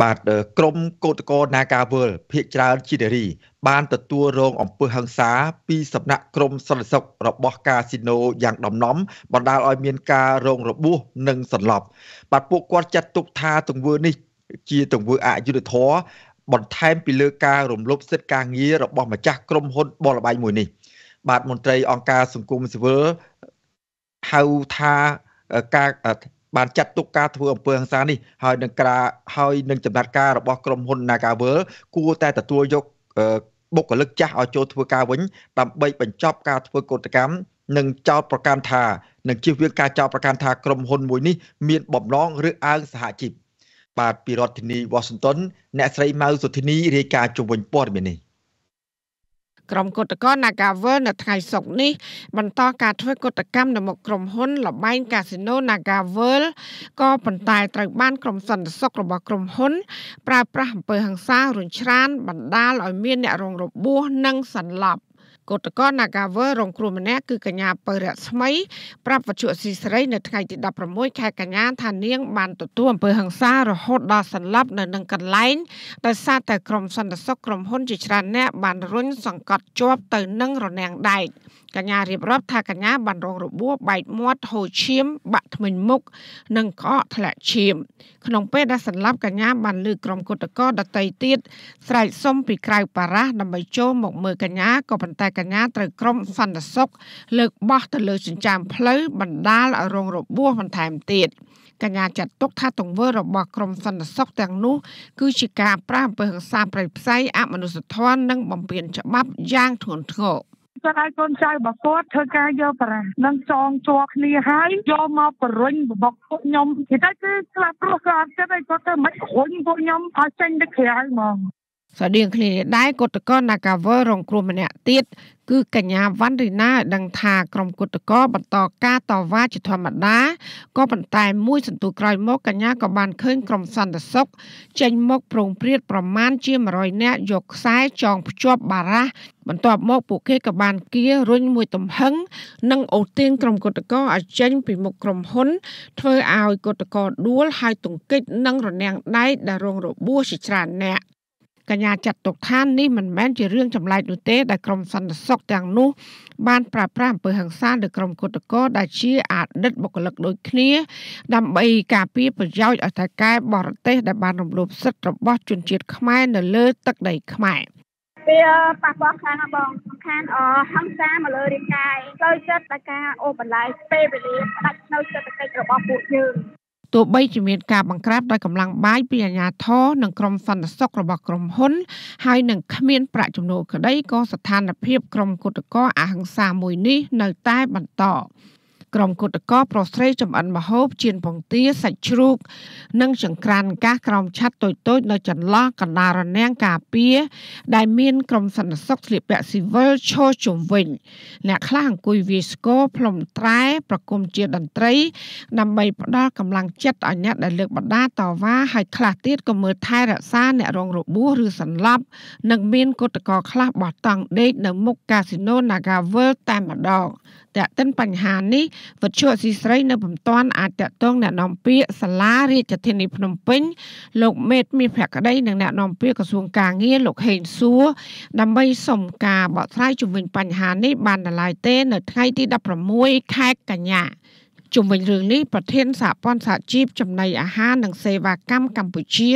បាទក្រមកោតកោនាការវលភៀកច្រើនជានារី បានទទួលរងអំពើហិង្សា ពីសំណាក់ក្រមសន្តិសុខរបស់កាស៊ីណូយ៉ាងដំណំបណ្ដាលឲ្យមានការរងរបួសនិងសន្លប់ បាទពួកគាត់ចាត់ទុកថា ទង្វើនេះជាទង្វើអយុត្តិធម៌បន្ថែម ពីលើការរំលោភសិទ្ធិការងាររបស់ម្ចាស់ក្រុមហ៊ុនបលបាយមួយនេះ បាទមន្ត្រីអង្គការសង្គមស៊ីវិលហៅថាការបានចាត់ទុកការធ្វើអំពើហិង្សានេះហើយនឹងការហើយនឹងចំណាត់ការរបស់ក្រុមហ៊ុន Nagavel គួរតែទទួលយកបុគ្គលិកចាស់ឲ្យចូលធ្វើការវិញដើម្បីបញ្ចប់ការធ្វើកោតកម្មនិងចោតប្រកាន់ថានឹងជៀសវាងការចោតប្រកាន់ថាក្រុមហ៊ុនមួយនេះមានបំណងឬអើងសហជីពបាទពីរដ្ឋធានី Washington អ្នកស្រីម៉ៅសុធីនីរាយការណ៍ជុំវិញព័ត៌មាននេះ។ក្រុមកុតកោ Nagavel នៅថ្ងៃសុក្រនេះបន្តការធ្វើកុតកម្មនៅមុខក្រុមហ៊ុនលបែងកាស៊ីណូ Nagavel ក៏ប៉ុន្តែត្រូវបានក្រុមសន្តិសុខរបស់ក្រុមហ៊ុនប្រើប្រាស់អំពើហិង្សារុញច្រានបណ្ដាលឲ្យមានអ្នករងរបួសនិងសន្លប់គតកោនាការវើរងគ្រោះម្នាក់គឺកញ្ញាពៅរស្មី ប្រាប់វត្ថុស៊ីស្រីនៅថ្ងៃទី16ខែកញ្ញាថានាងបានទទួលអំពើហិង្សារហូតដល់សន្លប់នៅនឹងកន្លែងដោយសារតែក្រុមសន្តិសុខក្រុមហ៊ុនជាច្រើនអ្នកបានរុញសង្កត់ជាប់ទៅនឹងរនាំងដែកកញ្ញារៀបរាប់ថាកញ្ញាបានរងរបួសបែកមាត់ហូរឈាមបាក់ធ្មេញមុខនិងក្អកធ្លាក់ឈាមក្នុងពេលដែលសន្លប់កញ្ញាបានលើក្រុមគុតកោដតីទៀតស្រែកសុំពីក្រៅបារះដើម្បីចូលមកមើលកញ្ញាក៏ប៉ុន្តែកញ្ញាត្រូវក្រុមសន្តិសុខលើកបោះទៅលើចិញ្ចាមផ្លូវបណ្ដាលឲ្យរងរបួសបន្ថែមទៀតកញ្ញាចាត់ទុកថាទង្វើរបស់ក្រមសន្តិសុខទាំងនោះ គឺជាការប្រាអំពើហិង្សាប្រៃផ្សៃអមនុស្សធម៌និងបំពានច្បាប់យ៉ាងធ្ងន់ធ្ងរ។គាត់ឲ្យកូនចៅរបស់គាត់ធ្វើការយកប្រាសនឹងចងជាប់គ្នាហើយយកមកបរុញបបកពួកខ្ញុំគេថាគឺខ្លះព្រោះគាត់អត់ចិត្តឲ្យគាត់ធ្វើមិនបរុញពួកខ្ញុំឲ្យចេញទៅក្រៅហ្មងស្រដៀងគ្នាដែរគតកោ Nagaver រងគ្រោះម្នាក់ទៀតគឺកញ្ញាវណ្ណរីណាឲ្យដឹងថាក្រុមគតកោបន្តការតវ៉ាជាធម្មតាក៏ប៉ុន្តែមួយសន្ទុះក្រោយមកកញ្ញាក៏បានឃើញក្រុមសន្តិសុខចេញមកប្រងព្រាត ប្រមាណជា100នាក់យកខ្សែចងភ្ជាប់បារះបន្ទាប់មក ពួកគេក៏បានគៀរុញមួយទំហឹងនិងអូសទាញក្រុមគតកោឲ្យចេញ ពីមុខក្រុមហ៊ុនធ្វើឲ្យគតកោដួលហើយទង្គិច និងរនាំងដែកដែលរងរបួសជាច្រើននាក់កញ្ញាចាត់ទុកថានេះមិនមែនជារឿងចម្លែកនោះទេ ដែលក្រមសន្តិសុខទាំងនោះ បានប្រើប្រាស់អំពើហិង្សាលើក្រមគុតកោដែលជាអតីតបុគ្គលិកដូចគ្នា ដើម្បីការពារប្រយោជន៍អធិការបរទេសដែលបានរំលោភសិទ្ធិរបស់ជនជាតិខ្មែរនៅលើទឹកដីខ្មែរវាប៉ះពាល់ខ្លាំងណាស់បងសំខាន់អហិង្សាមកលើរាងកាយផ្លូវចិត្តដល់ការអូបន្លាយពេលវេលាផ្ដាច់នៅសេដ្ឋកិច្ចរបស់ពួកយើងទោះបីជាមានការបង្ក្រាបដោយកម្លាំងបាយពីអាជ្ញាធរនិងក្រុមសន្តិសុខរបស់ក្រុមហ៊ុនហើយនឹងគ្មានប្រាក់ចំណូលក្តីក៏ស្ថានភាពក្រុមគុតកោអហិង្សាមួយនេះនៅតែបន្តក្រុមគុតកោប្រុសស្រីចំអិនមហូបជៀនពងទាសាច់ជ្រូក និងចង្ក្រានកាសក្រោមឆ័ត្រតូចតូច នៅចន្លោះកណ្ដាលរណាំងកាពីដែលមាន ក្រុមសន្តិសុខស្លៀកពាក់ស៊ីវិលឈរជុំវិញអ្នកខ្លះអង្គុយវាយស្គរផ្លុំត្រែប្រគំជាតន្ត្រីដើម្បីផ្ដល់កម្លាំងចិត្តឲ្យអ្នកដែលលើកបដាតវ៉ាឲ្យខ្លះទៀតក៏មើលថែរក្សាអ្នករងរបួសឬសន្លប់និងមានគុតកោខ្លះបោះតង់ដេកនៅមុខកាស៊ីណូ Nagavel តែម្ដងតែកតិនបញ្ហានេះវិទ្យុអសីស្រី នៅពុំទាន់អាចតកតងអ្នកនាំពាក្យសាលារាជធានីភ្នំពេញលោកមេតមាសភក្តីនិងអ្នកនាំពាក្យក្រសួងការងារលោកហេងសួរ ដើម្បីសុំការបកស្រាយជំវិញបញ្ហានេះ បានដល់ឡើយទេ នៅថ្ងៃទី16ខែកញ្ញាជុំវិញរឿងនេះប្រធានសហព័ន្ធសហជីពចំណីអាហារ និងសេវាកម្មកម្ពុជា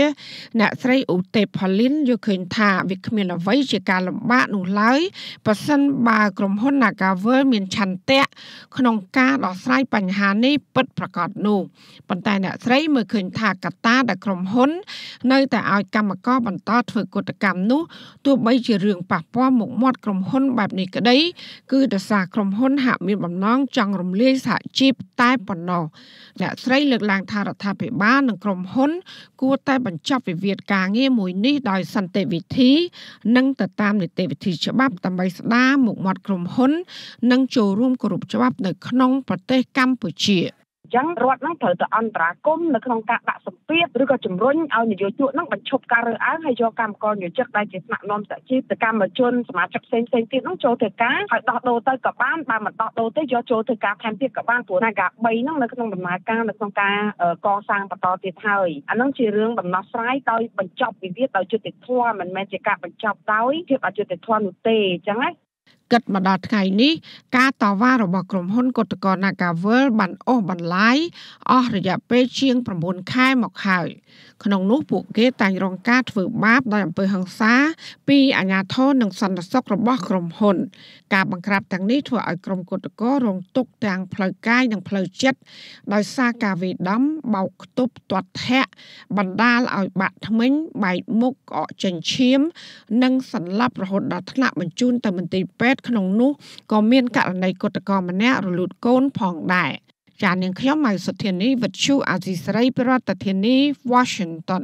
អ្នកស្រីអ៊ូទេផូលីនយល់ឃើញថាវាគ្មានអ្វីជាការលំបាកនោះឡើយប្រសិនបើក្រុមហ៊ុន Nagavel មានឆន្ទៈក្នុងការដោះស្រាយបញ្ហានេះពិតប្រាកដនោះប៉ុន្តែអ្នកស្រីមើលឃើញថាកត្តាដែលក្រុមហ៊ុន នៅតែឲ្យកម្មករបន្តធ្វើកតកម្មនោះទោះបីជារឿងប៉ះពាល់មុខមាត់ក្រុមហ៊ុនបែបនេះក្តី គឺដោយសារក្រុមហ៊ុន ហាក់មានបំណងចង់រំលាយសហជីពតាមតែប៉ុណ្ណោះអ្នកស្រីលើកឡើង ថារដ្ឋាភិបាលនិងក្រុមហ៊ុន គួរតែបញ្ចប់វិវាទការងារមួយនេះដោយសន្តិវិធី និងទៅតាមនីតិវិធីច្បាប់ដើម្បីស្ដារមុខមាត់ ក្រុមហ៊ុន និង ចូលរួមគោរពច្បាប់នៅ ក្នុងប្រទេសកម្ពុជាអញ្ចឹងរដ្ឋនឹងត្រូវទៅអន្តរាគមនៅក្នុងការដាក់សម្ពាធឬក៏ជំរុញឲ្យនយោជកនឹងបញ្ឈប់ការរើសអើងហើយយកកម្មករនយោជកដែលជាថ្នាក់នាំសហជីពទៅកម្មជនសមាជិកផ្សេងផ្សេងទៀតនឹងចូលធ្វើការហើយដោះដូរទៅក៏បានបើមិនដោះដូរទេយកចូលធ្វើការថែមទៀតក៏បានព្រោះថាការ3នឹងនៅក្នុងដំណើរការនៅក្នុងការកសាងបន្តទៀតហើយអានឹងជារឿងដំណោះស្រាយដោយបញ្ចប់វិវាទដោយយុត្តិធម៌មិនមែនជាការបញ្ចប់ដោយភាពអយុត្តិធម៌នោះទេអញ្ចឹងណាគិតមកដល់ថ្ងៃនេះការតវ៉ារបស់ក្រុមហ៊ុនគឧតកោ Nagavel បានអូសបន្លាយអស់រយៈពេលជាង9ខែមកហើយ ក្នុងនោះពួកគេតែងរងការធ្វើបាបដោយអំពើហិង្សាពីអាជ្ញាធរនិងសន្តិសុខរបស់ក្រុមហ៊ុនការបង្ក្រាបទាំងនេះធ្វើឲ្យក្រុមគឧតកោរងទុក្ខទាំងផ្លូវកាយនិងផ្លូវចិត្តដោយសារការវាយដំបោកខ្ទប់ទាត់ធាក់បណ្ដាលឲ្យបាក់ធ្មេញបែកមុខក្អកចិញ្ចៀមនិងសន្លប់រហូតដល់ថ្នាក់បញ្ជូនទៅមន្ទីរពេទ្យតក្នុងនោះក៏មានករណីគុតករម្នាក់រលូតកូនផងដែរចានាងខ្ញុំម៉ៅសុធានីវិទ្យុអាស៊ីសេរី ប្រធានាធិបតី Washington